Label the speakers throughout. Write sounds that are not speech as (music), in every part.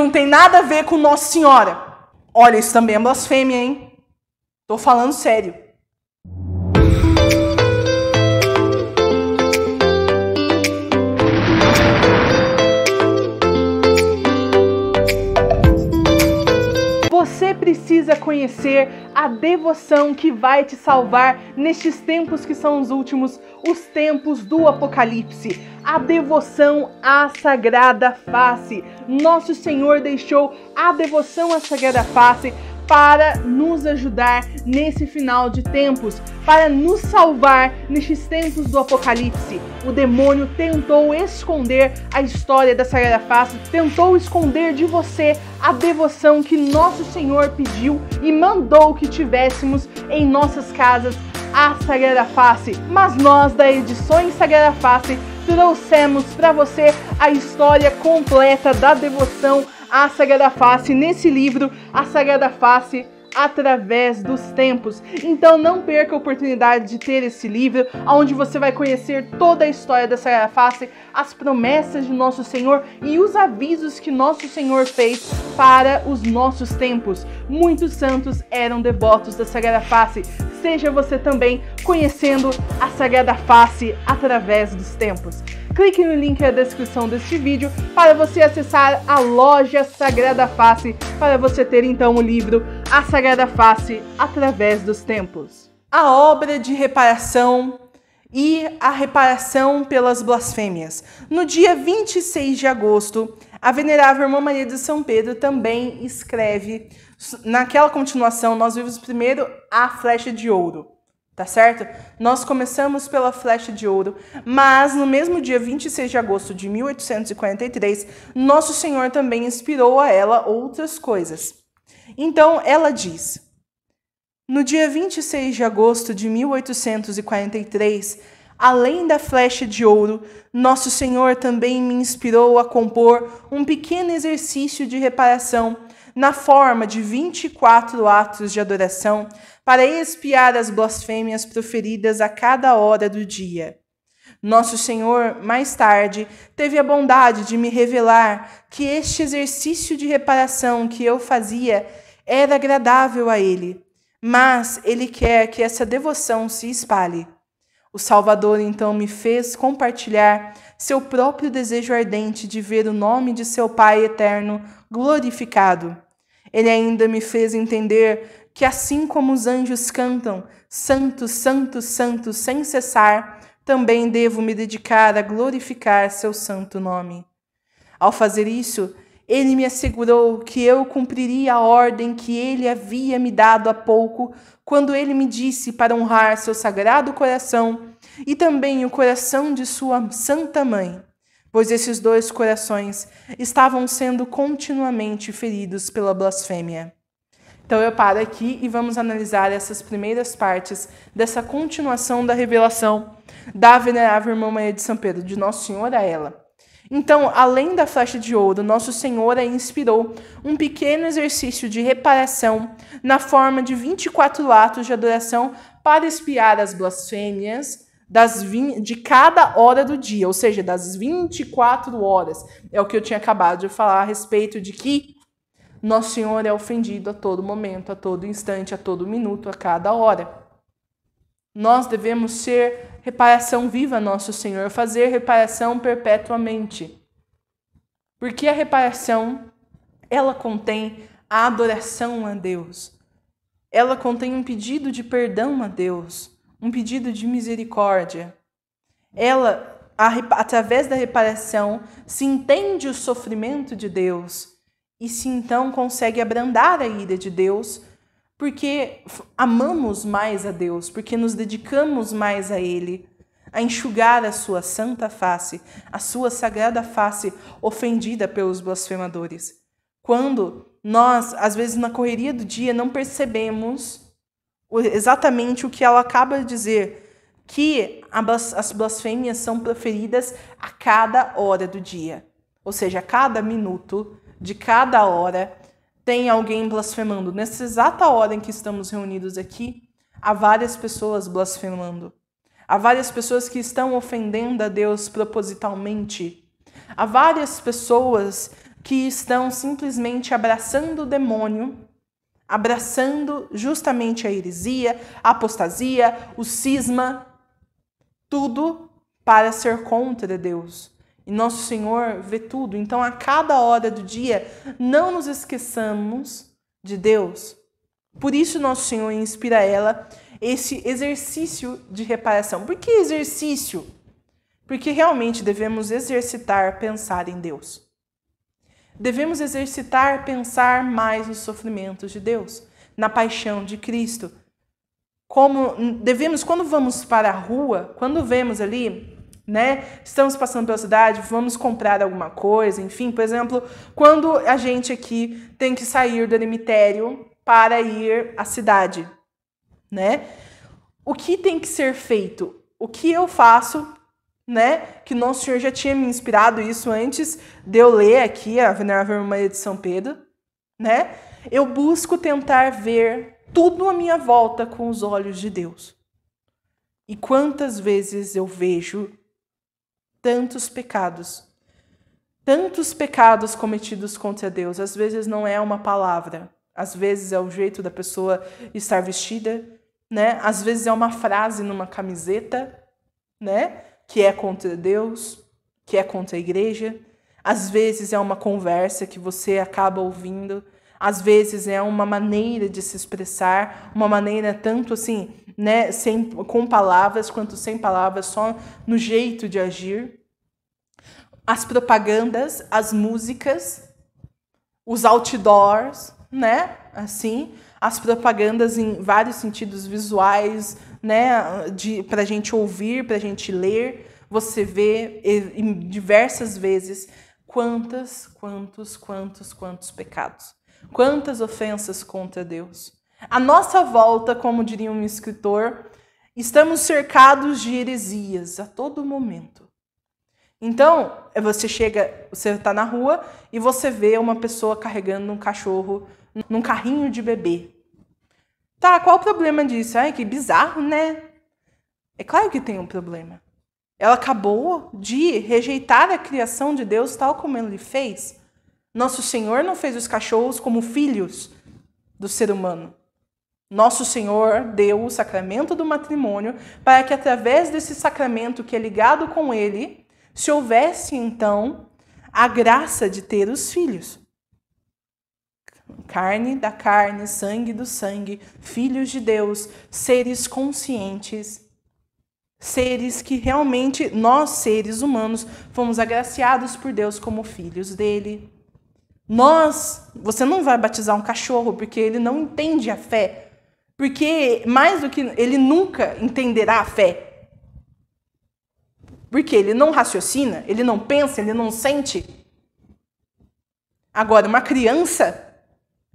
Speaker 1: não tem nada a ver com Nossa Senhora. Olha, isso também é blasfêmia, hein? Tô falando sério. precisa conhecer a devoção que vai te salvar nestes tempos que são os últimos, os tempos do Apocalipse. A devoção à Sagrada Face. Nosso Senhor deixou a devoção à Sagrada Face para nos ajudar nesse final de tempos, para nos salvar nestes tempos do apocalipse. O demônio tentou esconder a história da Sagrada Face, tentou esconder de você a devoção que nosso Senhor pediu e mandou que tivéssemos em nossas casas a Sagrada Face. Mas nós da Edições Sagrada Face trouxemos para você a história completa da devoção a Sagrada Face, nesse livro, A Sagrada Face através dos tempos. Então não perca a oportunidade de ter esse livro, onde você vai conhecer toda a história da Sagrada Face, as promessas de nosso Senhor e os avisos que nosso Senhor fez para os nossos tempos. Muitos santos eram devotos da Sagrada Face. Seja você também conhecendo a Sagrada Face através dos tempos. Clique no link na descrição deste vídeo para você acessar a loja Sagrada Face, para você ter então o livro A Sagrada Sagrada Face através dos tempos. A obra de reparação e a reparação pelas blasfêmias. No dia 26 de agosto, a venerável Irmã Maria de São Pedro também escreve, naquela continuação, nós vimos primeiro a flecha de ouro, tá certo? Nós começamos pela flecha de ouro, mas no mesmo dia 26 de agosto de 1843, Nosso Senhor também inspirou a ela outras coisas. Então ela diz: No dia 26 de agosto de 1843, além da flecha de ouro, Nosso Senhor também me inspirou a compor um pequeno exercício de reparação na forma de 24 atos de adoração para expiar as blasfêmias proferidas a cada hora do dia. Nosso Senhor, mais tarde, teve a bondade de me revelar que este exercício de reparação que eu fazia é era agradável a ele, mas ele quer que essa devoção se espalhe. O Salvador então me fez compartilhar seu próprio desejo ardente de ver o nome de seu Pai eterno glorificado. Ele ainda me fez entender que, assim como os anjos cantam, Santo, Santo, Santo, sem cessar, também devo me dedicar a glorificar seu santo nome. Ao fazer isso, ele me assegurou que eu cumpriria a ordem que ele havia me dado há pouco, quando ele me disse para honrar seu sagrado coração e também o coração de sua santa mãe, pois esses dois corações estavam sendo continuamente feridos pela blasfêmia. Então eu paro aqui e vamos analisar essas primeiras partes dessa continuação da revelação da venerável irmã Maria de São Pedro, de Nosso Senhor a ela. Então, além da flecha de ouro, Nosso Senhor a inspirou um pequeno exercício de reparação na forma de 24 atos de adoração para espiar as blasfêmias das de cada hora do dia, ou seja, das 24 horas. É o que eu tinha acabado de falar a respeito de que Nosso Senhor é ofendido a todo momento, a todo instante, a todo minuto, a cada hora. Nós devemos ser reparação viva nosso Senhor, fazer reparação perpetuamente. Porque a reparação, ela contém a adoração a Deus. Ela contém um pedido de perdão a Deus, um pedido de misericórdia. Ela a, através da reparação, se entende o sofrimento de Deus e se então consegue abrandar a ira de Deus porque amamos mais a Deus, porque nos dedicamos mais a Ele, a enxugar a sua santa face, a sua sagrada face ofendida pelos blasfemadores. Quando nós, às vezes na correria do dia, não percebemos exatamente o que ela acaba de dizer, que as blasfêmias são proferidas a cada hora do dia, ou seja, a cada minuto de cada hora tem alguém blasfemando. Nessa exata hora em que estamos reunidos aqui, há várias pessoas blasfemando. Há várias pessoas que estão ofendendo a Deus propositalmente. Há várias pessoas que estão simplesmente abraçando o demônio, abraçando justamente a heresia, a apostasia, o cisma, tudo para ser contra Deus, e nosso Senhor vê tudo. Então, a cada hora do dia, não nos esqueçamos de Deus. Por isso, nosso Senhor inspira ela esse exercício de reparação. Por que exercício? Porque realmente devemos exercitar pensar em Deus. Devemos exercitar pensar mais nos sofrimentos de Deus, na paixão de Cristo. Como devemos, quando vamos para a rua, quando vemos ali né? Estamos passando pela cidade, vamos comprar alguma coisa, enfim. Por exemplo, quando a gente aqui tem que sair do cemitério para ir à cidade, né? O que tem que ser feito? O que eu faço, né? Que Nosso Senhor já tinha me inspirado isso antes de eu ler aqui a Venerável Maria de São Pedro, né? Eu busco tentar ver tudo à minha volta com os olhos de Deus. E quantas vezes eu vejo tantos pecados. Tantos pecados cometidos contra Deus. Às vezes não é uma palavra, às vezes é o jeito da pessoa estar vestida, né? Às vezes é uma frase numa camiseta, né? Que é contra Deus, que é contra a igreja. Às vezes é uma conversa que você acaba ouvindo, às vezes é uma maneira de se expressar, uma maneira tanto assim né, sem, com palavras quanto sem palavras, só no jeito de agir. As propagandas, as músicas, os outdoors, né? Assim, as propagandas em vários sentidos visuais, né, a gente ouvir, para a gente ler, você vê diversas vezes quantas, quantos, quantos, quantos pecados, quantas ofensas contra Deus à nossa volta, como diria um escritor, estamos cercados de heresias a todo momento. Então, é, você chega, você está na rua e você vê uma pessoa carregando um cachorro num carrinho de bebê. Tá, qual o problema disso? Ai, que bizarro, né? É claro que tem um problema. Ela acabou de rejeitar a criação de Deus tal como ele fez. Nosso Senhor não fez os cachorros como filhos do ser humano. Nosso Senhor deu o sacramento do matrimônio para que, através desse sacramento que é ligado com ele, se houvesse então a graça de ter os filhos. Carne da carne, sangue do sangue, filhos de Deus, seres conscientes, seres que realmente nós, seres humanos, fomos agraciados por Deus como filhos dele. Nós, você não vai batizar um cachorro porque ele não entende a fé porque mais do que ele nunca entenderá a fé. Porque ele não raciocina, ele não pensa, ele não sente. Agora, uma criança,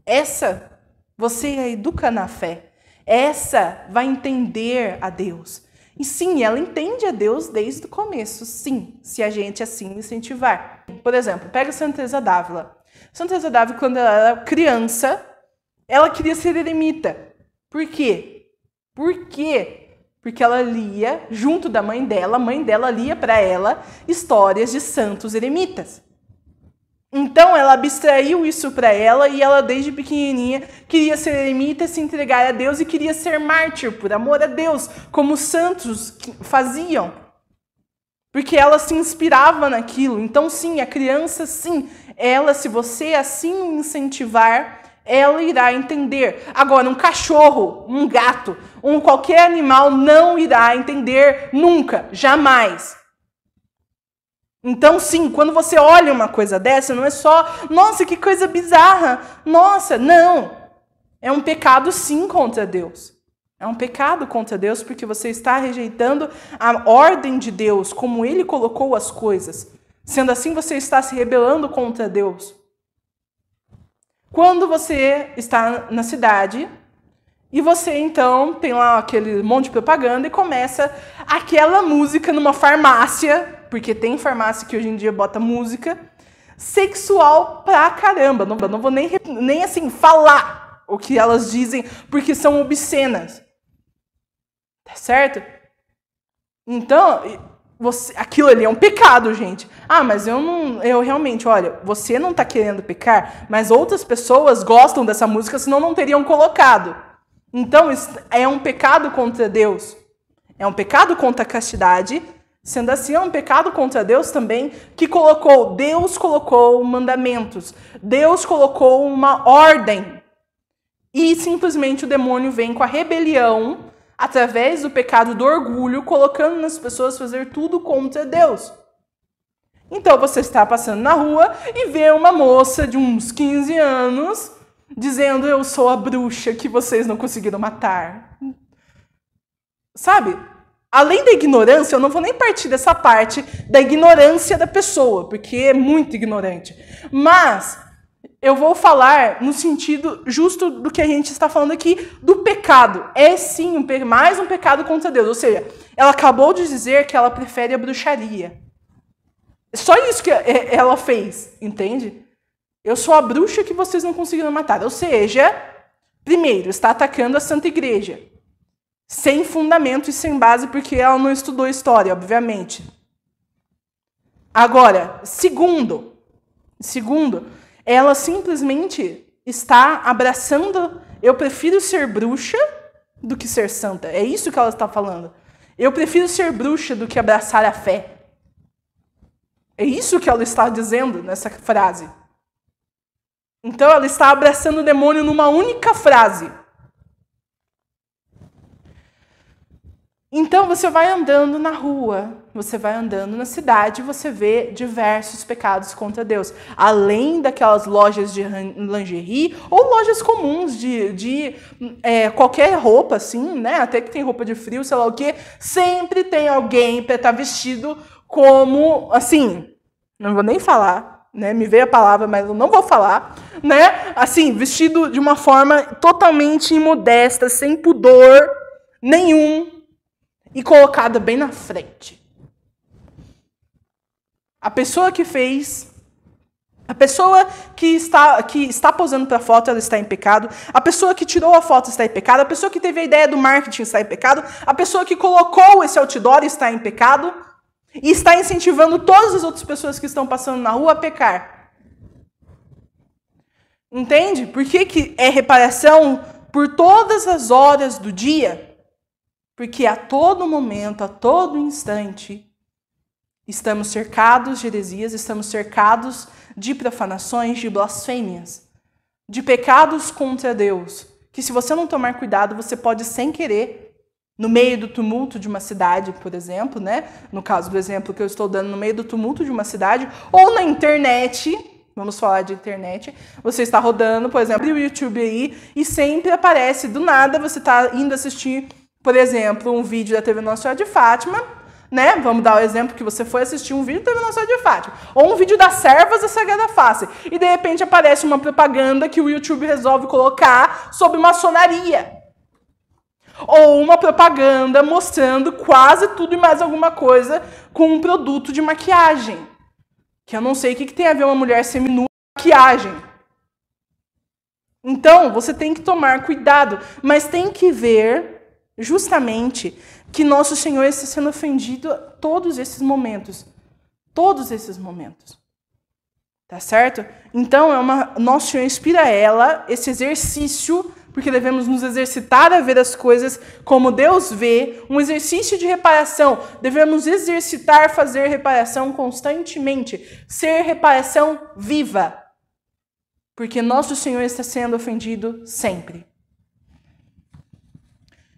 Speaker 1: essa você a educa na fé. Essa vai entender a Deus. E sim, ela entende a Deus desde o começo, sim, se a gente assim incentivar. Por exemplo, pega Santa Teresa d'Ávila. Santa Teresa d'Ávila, quando ela era criança, ela queria ser eremita. Por quê? Por quê? Porque ela lia, junto da mãe dela, a mãe dela lia para ela histórias de santos eremitas. Então ela abstraiu isso para ela e ela desde pequenininha queria ser eremita, se entregar a Deus e queria ser mártir por amor a Deus, como os santos faziam. Porque ela se inspirava naquilo. Então sim, a criança sim, ela se você assim o incentivar, ela irá entender. Agora, um cachorro, um gato, um qualquer animal não irá entender nunca, jamais. Então, sim, quando você olha uma coisa dessa, não é só, nossa, que coisa bizarra, nossa, não. É um pecado, sim, contra Deus. É um pecado contra Deus porque você está rejeitando a ordem de Deus, como ele colocou as coisas. Sendo assim, você está se rebelando contra Deus. Quando você está na cidade e você então tem lá aquele monte de propaganda e começa aquela música numa farmácia, porque tem farmácia que hoje em dia bota música sexual pra caramba. Não, não vou nem, nem assim falar o que elas dizem, porque são obscenas. Tá certo? Então, você, aquilo ali é um pecado, gente. Ah, mas eu não. Eu realmente, olha, você não tá querendo pecar, mas outras pessoas gostam dessa música, senão não teriam colocado. Então, é um pecado contra Deus. É um pecado contra a castidade. Sendo assim, é um pecado contra Deus também, que colocou, Deus colocou mandamentos, Deus colocou uma ordem. E simplesmente o demônio vem com a rebelião através do pecado do orgulho, colocando nas pessoas fazer tudo contra Deus. Então você está passando na rua e vê uma moça de uns 15 anos dizendo: Eu sou a bruxa que vocês não conseguiram matar. Sabe? Além da ignorância, eu não vou nem partir dessa parte da ignorância da pessoa, porque é muito ignorante. Mas eu vou falar no sentido justo do que a gente está falando aqui, do pecado. É sim um, mais um pecado contra Deus. Ou seja, ela acabou de dizer que ela prefere a bruxaria. É só isso que é, ela fez, entende? Eu sou a bruxa que vocês não conseguiram matar. Ou seja, primeiro, está atacando a Santa Igreja. Sem fundamento e sem base, porque ela não estudou história, obviamente. Agora, segundo, segundo, ela simplesmente está abraçando. Eu prefiro ser bruxa do que ser santa. É isso que ela está falando. Eu prefiro ser bruxa do que abraçar a fé. É isso que ela está dizendo nessa frase. Então ela está abraçando o demônio numa única frase. Então você vai andando na rua você vai andando na cidade e você vê diversos pecados contra Deus. Além daquelas lojas de lingerie ou lojas comuns de, de é, qualquer roupa, assim, né? Até que tem roupa de frio, sei lá o quê. Sempre tem alguém para estar tá vestido como, assim, não vou nem falar, né, me veio a palavra, mas eu não vou falar, né? Assim, vestido de uma forma totalmente imodesta, sem pudor nenhum e colocada bem na frente. A pessoa que fez a pessoa que está, que está posando para a foto, ela está em pecado. A pessoa que tirou a foto está em pecado. A pessoa que teve a ideia do marketing está em pecado. A pessoa que colocou esse outdoor está em pecado. E está incentivando todas as outras pessoas que estão passando na rua a pecar. Entende? Por que, que é reparação por todas as horas do dia? Porque a todo momento, a todo instante, Estamos cercados de heresias, estamos cercados de profanações, de blasfêmias, de pecados contra Deus, que se você não tomar cuidado, você pode sem querer no meio do tumulto de uma cidade, por exemplo, né? No caso do exemplo que eu estou dando, no meio do tumulto de uma cidade ou na internet, vamos falar de internet, você está rodando, por exemplo, o YouTube aí e sempre aparece do nada, você está indo assistir, por exemplo, um vídeo da TV Nossa Senhora de Fátima né? Vamos dar o exemplo que você foi assistir um vídeo da Nossa de Fátima, ou um vídeo das servas da Sagrada Face, e de repente aparece uma propaganda que o YouTube resolve colocar sobre maçonaria. Ou uma propaganda mostrando quase tudo e mais alguma coisa com um produto de maquiagem. Que eu não sei o que, tem a ver uma mulher seminua com maquiagem. Então, você tem que tomar cuidado, mas tem que ver Justamente que nosso Senhor está sendo ofendido todos esses momentos. Todos esses momentos. Tá certo? Então, é uma, nosso Senhor inspira ela esse exercício, porque devemos nos exercitar a ver as coisas como Deus vê, um exercício de reparação. Devemos exercitar fazer reparação constantemente, ser reparação viva. Porque nosso Senhor está sendo ofendido sempre.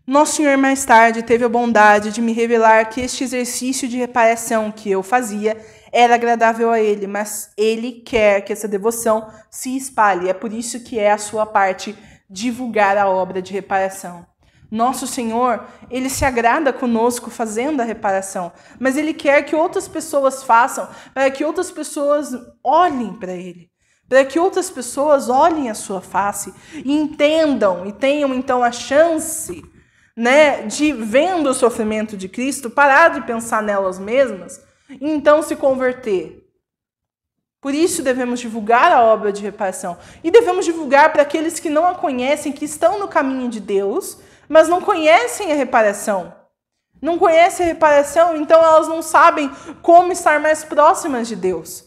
Speaker 1: Nosso Senhor mais tarde teve a bondade de me revelar que este exercício de reparação que eu fazia era agradável a ele, mas ele quer que essa devoção se espalhe. É por isso que é a sua parte divulgar a obra de reparação. Nosso Senhor, ele se agrada conosco fazendo a reparação, mas ele quer que outras pessoas façam, para que outras pessoas olhem para ele, para que outras pessoas olhem a sua face e entendam e tenham então a chance né, de vendo o sofrimento de Cristo, parar de pensar nelas mesmas e então se converter. Por isso devemos divulgar a obra de reparação e devemos divulgar para aqueles que não a conhecem, que estão no caminho de Deus, mas não conhecem a reparação. Não conhecem a reparação, então elas não sabem como estar mais próximas de Deus.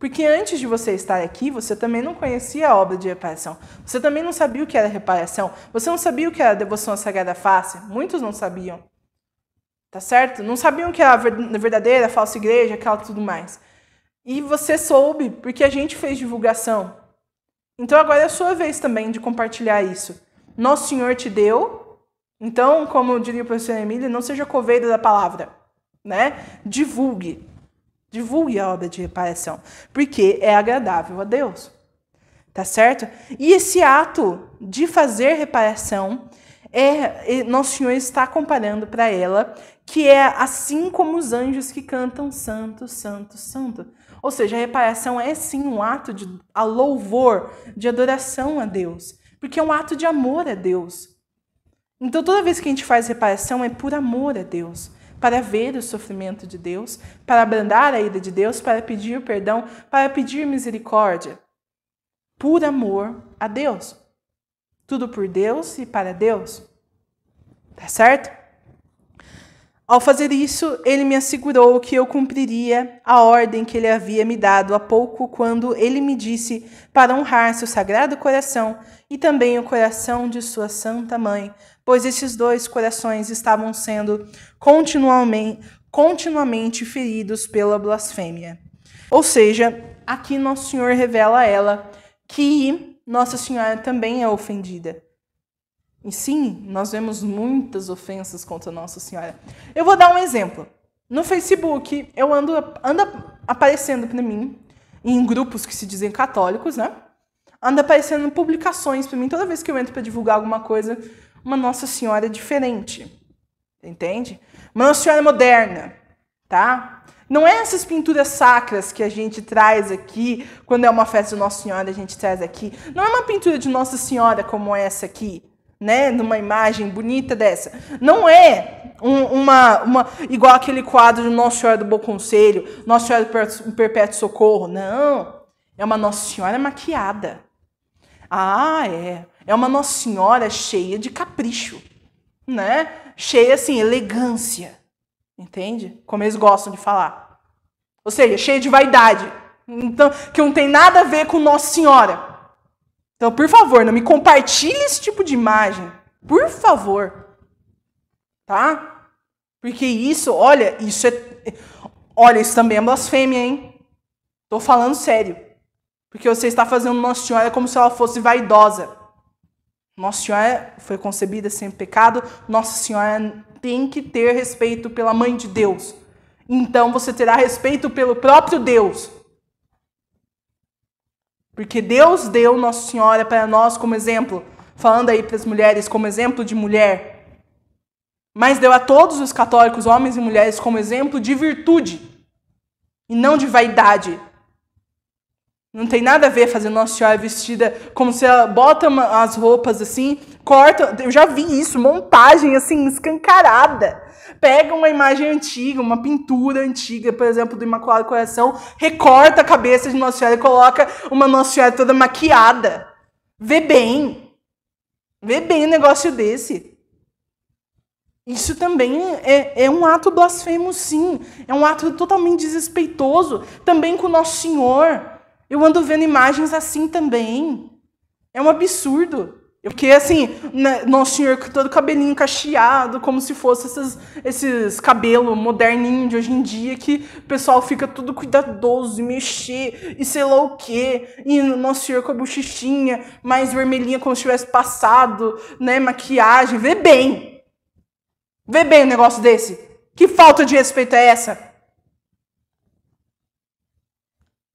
Speaker 1: Porque antes de você estar aqui, você também não conhecia a obra de reparação. Você também não sabia o que era reparação. Você não sabia o que era devoção à Sagrada Face. Muitos não sabiam. Tá certo? Não sabiam o que era a verdadeira, a falsa igreja, aquela tudo mais. E você soube porque a gente fez divulgação. Então agora é a sua vez também de compartilhar isso. Nosso Senhor te deu. Então, como diria o professor Emílio, não seja coveiro da palavra, né? Divulgue, Divulgue a obra de reparação, porque é agradável a Deus. Tá certo? E esse ato de fazer reparação é, nosso Senhor está comparando para ela que é assim como os anjos que cantam santo, santo, santo. Ou seja, a reparação é sim um ato de a louvor, de adoração a Deus, porque é um ato de amor a Deus. Então toda vez que a gente faz reparação é por amor a Deus para ver o sofrimento de Deus, para abrandar a ira de Deus, para pedir perdão, para pedir misericórdia, por amor a Deus. Tudo por Deus e para Deus. Tá certo? Ao fazer isso, ele me assegurou que eu cumpriria a ordem que ele havia me dado há pouco, quando ele me disse para honrar seu sagrado coração e também o coração de sua santa mãe, pois esses dois corações estavam sendo continuamente, continuamente feridos pela blasfêmia. Ou seja, aqui Nosso Senhor revela a ela que Nossa Senhora também é ofendida. E sim, nós vemos muitas ofensas contra Nossa Senhora. Eu vou dar um exemplo. No Facebook, eu ando, ando aparecendo para mim, em grupos que se dizem católicos, né? Anda aparecendo publicações para mim toda vez que eu entro para divulgar alguma coisa uma Nossa Senhora diferente. Entende? Uma Nossa Senhora moderna, tá? Não é essas pinturas sacras que a gente traz aqui, quando é uma festa de Nossa Senhora, a gente traz aqui. Não é uma pintura de Nossa Senhora como essa aqui, né? Numa imagem bonita dessa. Não é um, uma, uma. igual aquele quadro de Nossa Senhora do Bom Conselho, Nossa Senhora do Perpétuo Socorro. Não. É uma Nossa Senhora maquiada. Ah, é. É uma Nossa Senhora cheia de capricho, né? Cheia, assim, elegância. Entende? Como eles gostam de falar. Ou seja, cheia de vaidade. Então, que não tem nada a ver com Nossa Senhora. Então, por favor, não me compartilhe esse tipo de imagem. Por favor. Tá? Porque isso, olha, isso é. Olha, isso também é blasfêmia, hein? Tô falando sério. Porque você está fazendo Nossa Senhora como se ela fosse vaidosa. Nossa Senhora foi concebida sem pecado, Nossa Senhora tem que ter respeito pela mãe de Deus. Então você terá respeito pelo próprio Deus. Porque Deus deu Nossa Senhora para nós como exemplo, falando aí para as mulheres como exemplo de mulher. Mas deu a todos os católicos, homens e mulheres, como exemplo de virtude e não de vaidade. Não tem nada a ver fazer Nossa Senhora vestida como se ela bota uma, as roupas assim, corta. Eu já vi isso, montagem assim, escancarada. Pega uma imagem antiga, uma pintura antiga, por exemplo, do Imaculado Coração, recorta a cabeça de Nossa Senhora e coloca uma Nossa Senhora toda maquiada. Vê bem. Vê bem um negócio desse. Isso também é, é, um ato blasfemo, sim. É um ato totalmente desrespeitoso. Também com o Nosso Senhor. Eu ando vendo imagens assim também. É um absurdo. Porque, assim, né, Nosso Senhor com todo cabelinho cacheado, como se fosse esses, esses cabelos moderninhos de hoje em dia, que o pessoal fica tudo cuidadoso e mexer, e sei lá o quê. E Nosso Senhor com a bochechinha mais vermelhinha, como se tivesse passado, né? Maquiagem. Vê bem! Vê bem um negócio desse. Que falta de respeito é essa?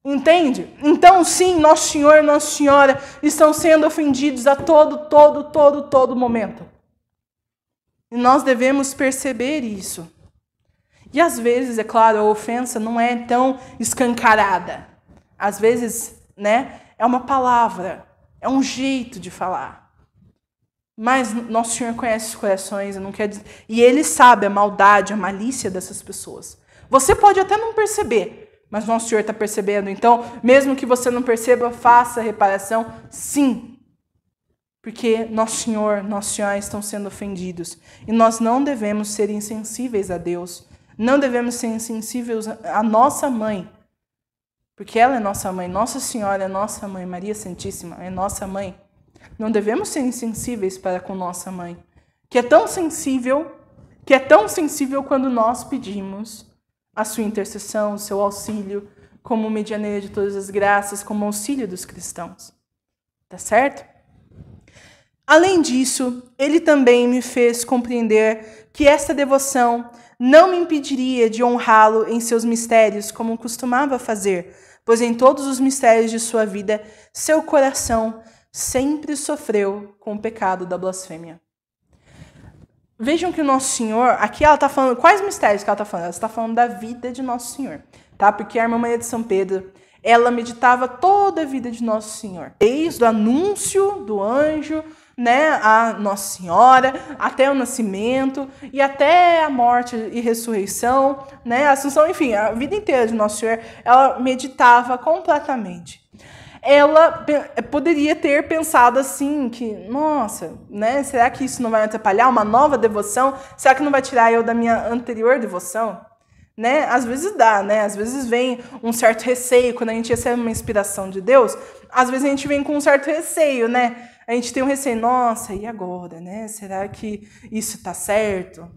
Speaker 1: Entende? Então, sim, nosso Senhor e Nossa Senhora estão sendo ofendidos a todo, todo, todo, todo momento. E nós devemos perceber isso. E às vezes, é claro, a ofensa não é tão escancarada. Às vezes, né, é uma palavra, é um jeito de falar. Mas nosso Senhor conhece os corações, não quer dizer... e ele sabe a maldade, a malícia dessas pessoas. Você pode até não perceber, mas nosso Senhor está percebendo. Então, mesmo que você não perceba, faça reparação, sim. Porque nosso Senhor, nosso Senhor estão sendo ofendidos. E nós não devemos ser insensíveis a Deus. Não devemos ser insensíveis à nossa mãe. Porque ela é nossa mãe, Nossa Senhora é nossa mãe, Maria Santíssima é nossa mãe. Não devemos ser insensíveis para com nossa mãe, que é tão sensível, que é tão sensível quando nós pedimos a sua intercessão, o seu auxílio, como medianeira de todas as graças, como auxílio dos cristãos. Tá certo? Além disso, ele também me fez compreender que esta devoção não me impediria de honrá-lo em seus mistérios, como costumava fazer, pois em todos os mistérios de sua vida, seu coração sempre sofreu com o pecado da blasfêmia. Vejam que o Nosso Senhor, aqui ela está falando, quais mistérios que ela está falando? Ela está falando da vida de Nosso Senhor, tá? Porque a irmã Maria de São Pedro, ela meditava toda a vida de Nosso Senhor, desde o anúncio do anjo, né, a Nossa Senhora, até o nascimento e até a morte e ressurreição, né, a Assunção, enfim, a vida inteira de Nosso Senhor, ela meditava completamente ela poderia ter pensado assim que, nossa, né? Será que isso não vai atrapalhar? Uma nova devoção? Será que não vai tirar eu da minha anterior devoção? Né? Às vezes dá, né? Às vezes vem um certo receio quando a gente recebe uma inspiração de Deus. Às vezes a gente vem com um certo receio, né? A gente tem um receio, nossa, e agora, né? Será que isso está certo?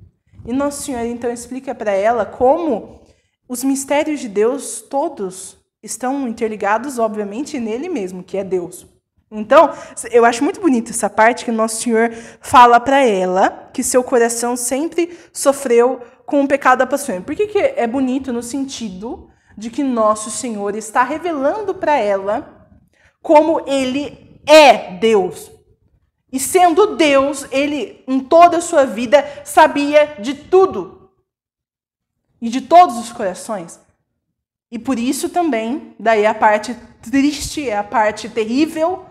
Speaker 1: E nosso Senhor então explica para ela como os mistérios de Deus todos estão interligados, obviamente, nele mesmo, que é Deus. Então, eu acho muito bonito essa parte que Nosso Senhor fala para ela que seu coração sempre sofreu com o pecado da paixão. Por que, que é bonito no sentido de que Nosso Senhor está revelando para ela como ele é Deus? E sendo Deus, ele, em toda a sua vida, sabia de tudo e de todos os corações. E por isso também, daí a parte triste, a parte terrível,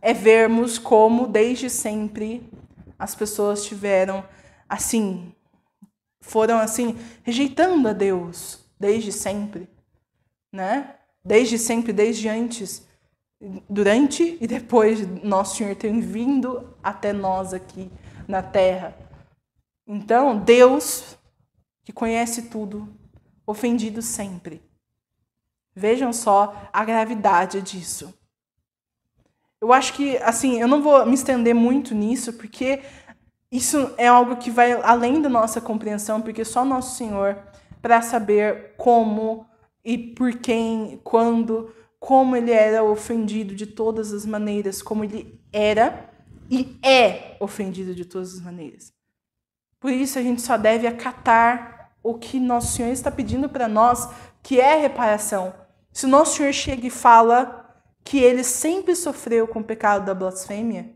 Speaker 1: é vermos como desde sempre as pessoas tiveram assim, foram assim, rejeitando a Deus desde sempre, né? Desde sempre, desde antes, durante e depois nosso Senhor ter vindo até nós aqui na terra. Então, Deus, que conhece tudo, ofendido sempre Vejam só a gravidade disso. Eu acho que, assim, eu não vou me estender muito nisso, porque isso é algo que vai além da nossa compreensão, porque só nosso Senhor, para saber como e por quem, quando, como ele era ofendido de todas as maneiras, como ele era e é ofendido de todas as maneiras. Por isso a gente só deve acatar o que nosso Senhor está pedindo para nós, que é reparação, se nosso Senhor chega e fala que ele sempre sofreu com o pecado da blasfêmia,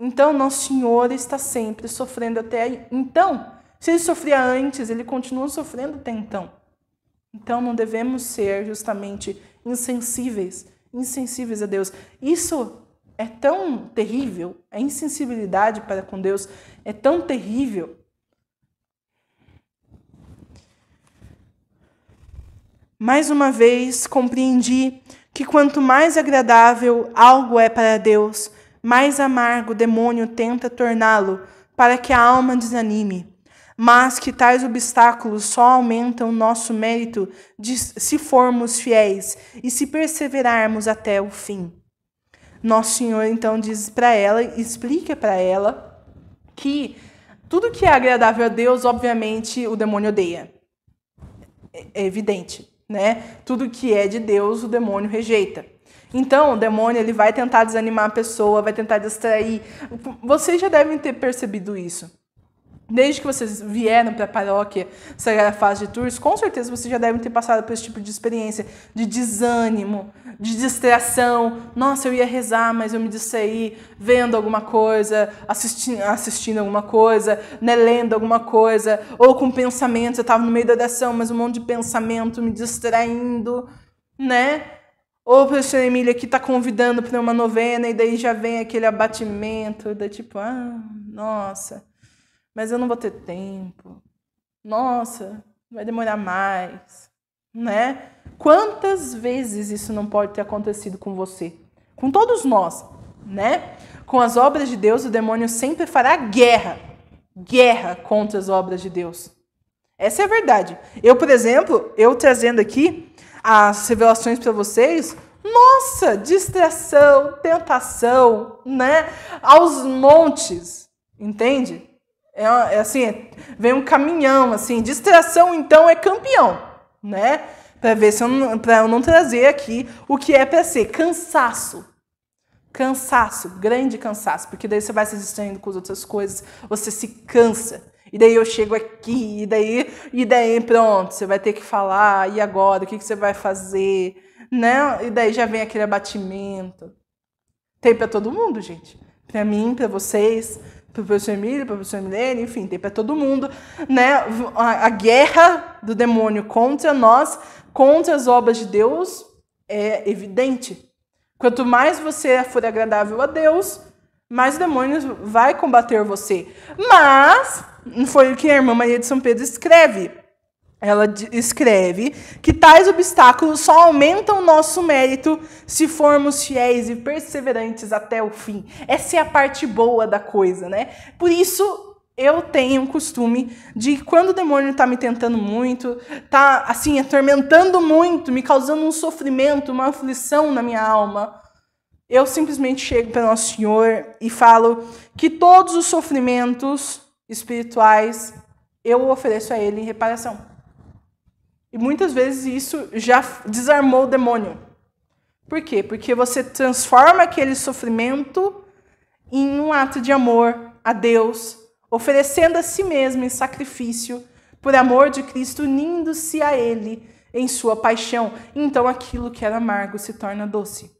Speaker 1: então nosso Senhor está sempre sofrendo até então. Se ele sofria antes, ele continua sofrendo até então. Então não devemos ser justamente insensíveis, insensíveis a Deus. Isso é tão terrível, a insensibilidade para com Deus é tão terrível Mais uma vez, compreendi que quanto mais agradável algo é para Deus, mais amargo o demônio tenta torná-lo para que a alma desanime. Mas que tais obstáculos só aumentam nosso mérito de, se formos fiéis e se perseverarmos até o fim. Nosso Senhor então diz para ela, explica para ela que tudo que é agradável a Deus, obviamente, o demônio odeia. É, é evidente né? Tudo que é de Deus, o demônio rejeita. Então, o demônio ele vai tentar desanimar a pessoa, vai tentar distrair. Vocês já devem ter percebido isso. Desde que vocês vieram para a paróquia Sagrada Fase de Tours, com certeza vocês já devem ter passado por esse tipo de experiência de desânimo, de distração. Nossa, eu ia rezar, mas eu me distraí vendo alguma coisa, assistindo, assistindo alguma coisa, né, lendo alguma coisa, ou com pensamentos. Eu estava no meio da oração, mas um monte de pensamento me distraindo, né? Ou a professora Emília que está convidando para uma novena e daí já vem aquele abatimento da tipo, ah, nossa mas eu não vou ter tempo. Nossa, vai demorar mais, né? Quantas vezes isso não pode ter acontecido com você? Com todos nós, né? Com as obras de Deus, o demônio sempre fará guerra. Guerra contra as obras de Deus. Essa é a verdade. Eu, por exemplo, eu trazendo aqui as revelações para vocês, nossa, distração, tentação, né? Aos montes, entende? É, é assim, é, vem um caminhão, assim, distração então é campeão, né? Para ver se eu não, pra eu não trazer aqui o que é para ser cansaço, cansaço, grande cansaço, porque daí você vai se distraindo com as outras coisas, você se cansa. E daí eu chego aqui, e daí, e daí pronto, você vai ter que falar, ah, e agora, o que, que você vai fazer, né? E daí já vem aquele abatimento. Tem para todo mundo, gente. Para mim, para vocês, para o professor Emílio, para o professor Milene, enfim, tem para todo mundo, né? A, a, guerra do demônio contra nós, contra as obras de Deus, é evidente. Quanto mais você for agradável a Deus, mais o demônio vai combater você. Mas, foi o que a irmã Maria de São Pedro escreve. Ela escreve que tais obstáculos só aumentam o nosso mérito se formos fiéis e perseverantes até o fim. Essa é a parte boa da coisa, né? Por isso eu tenho um costume de quando o demônio está me tentando muito, está assim atormentando muito, me causando um sofrimento, uma aflição na minha alma, eu simplesmente chego para Nosso Senhor e falo que todos os sofrimentos espirituais eu ofereço a ele em reparação. E muitas vezes isso já desarmou o demônio. Por quê? Porque você transforma aquele sofrimento em um ato de amor a Deus, oferecendo a si mesmo em sacrifício por amor de Cristo, unindo-se a Ele em sua paixão. Então aquilo que era amargo se torna doce.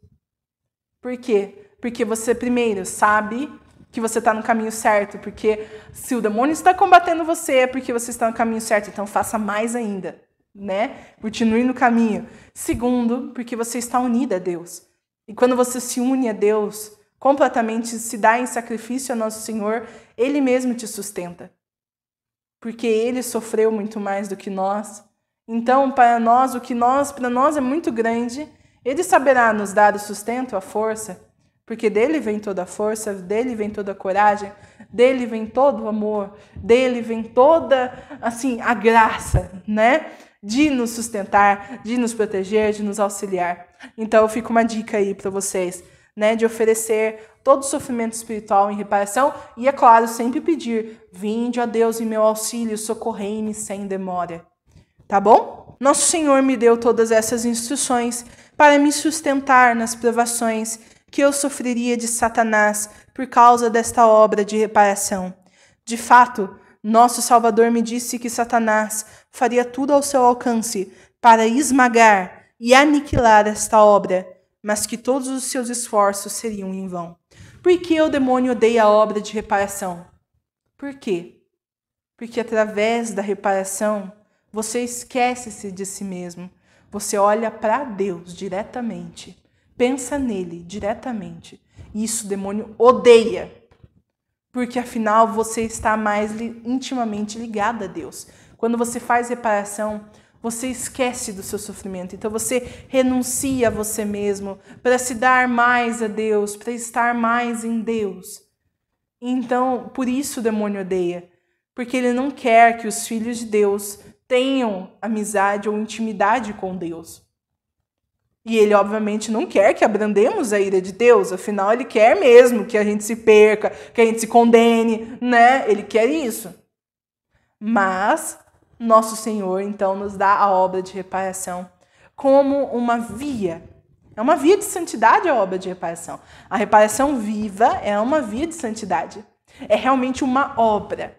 Speaker 1: Por quê? Porque você, primeiro, sabe que você está no caminho certo, porque se o demônio está combatendo você, é porque você está no caminho certo, então faça mais ainda né? Continue no caminho. Segundo, porque você está unida a Deus. E quando você se une a Deus, completamente se dá em sacrifício ao nosso Senhor, ele mesmo te sustenta. Porque ele sofreu muito mais do que nós. Então, para nós, o que nós, para nós é muito grande, ele saberá nos dar o sustento, a força, porque dele vem toda a força, dele vem toda a coragem, dele vem todo o amor, dele vem toda assim a graça, né? de nos sustentar, de nos proteger, de nos auxiliar. Então, eu fico uma dica aí para vocês, né, de oferecer todo o sofrimento espiritual em reparação e, é claro, sempre pedir: vinde a Deus em meu auxílio, socorrei-me sem demora. Tá bom? Nosso Senhor me deu todas essas instruções para me sustentar nas provações que eu sofreria de Satanás por causa desta obra de reparação. De fato, nosso Salvador me disse que Satanás faria tudo ao seu alcance para esmagar e aniquilar esta obra, mas que todos os seus esforços seriam em vão. Por que o demônio odeia a obra de reparação? Por quê? Porque através da reparação você esquece-se de si mesmo. Você olha para Deus diretamente, pensa nele diretamente. isso o demônio odeia porque afinal você está mais intimamente ligada a Deus. Quando você faz reparação, você esquece do seu sofrimento, então você renuncia a você mesmo para se dar mais a Deus, para estar mais em Deus. Então, por isso o demônio odeia, porque ele não quer que os filhos de Deus tenham amizade ou intimidade com Deus. E ele, obviamente, não quer que abrandemos a ira de Deus, afinal, ele quer mesmo que a gente se perca, que a gente se condene, né? Ele quer isso. Mas nosso Senhor, então, nos dá a obra de reparação como uma via. É uma via de santidade a obra de reparação. A reparação viva é uma via de santidade. É realmente uma obra.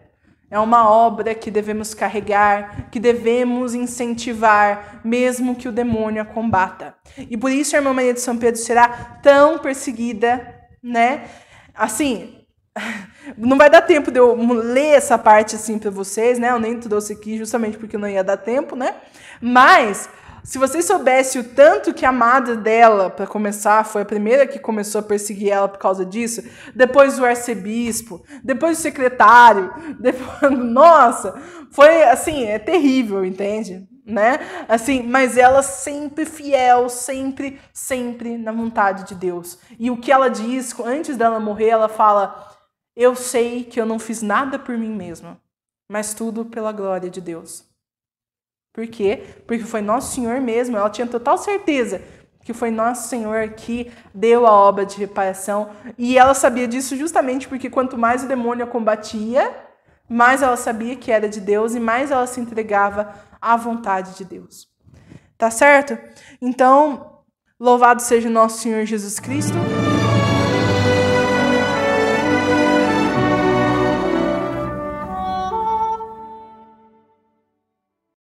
Speaker 1: É uma obra que devemos carregar, que devemos incentivar, mesmo que o demônio a combata. E por isso a irmã Maria de São Pedro será tão perseguida, né? Assim, (laughs) não vai dar tempo de eu ler essa parte assim para vocês, né? Eu nem trouxe aqui justamente porque não ia dar tempo, né? Mas se você soubesse o tanto que a amada dela, para começar, foi a primeira que começou a perseguir ela por causa disso, depois o arcebispo, depois o secretário, (laughs) depois... nossa, foi assim, é terrível, entende? Né? Assim, mas ela sempre fiel, sempre, sempre na vontade de Deus. E o que ela diz antes dela morrer, ela fala: "Eu sei que eu não fiz nada por mim mesma, mas tudo pela glória de Deus." Por quê? Porque foi Nosso Senhor mesmo, ela tinha total certeza que foi Nosso Senhor que deu a obra de reparação. E ela sabia disso justamente porque quanto mais o demônio a combatia, mais ela sabia que era de Deus e mais ela se entregava à vontade de Deus. Tá certo? Então, louvado seja Nosso Senhor Jesus Cristo.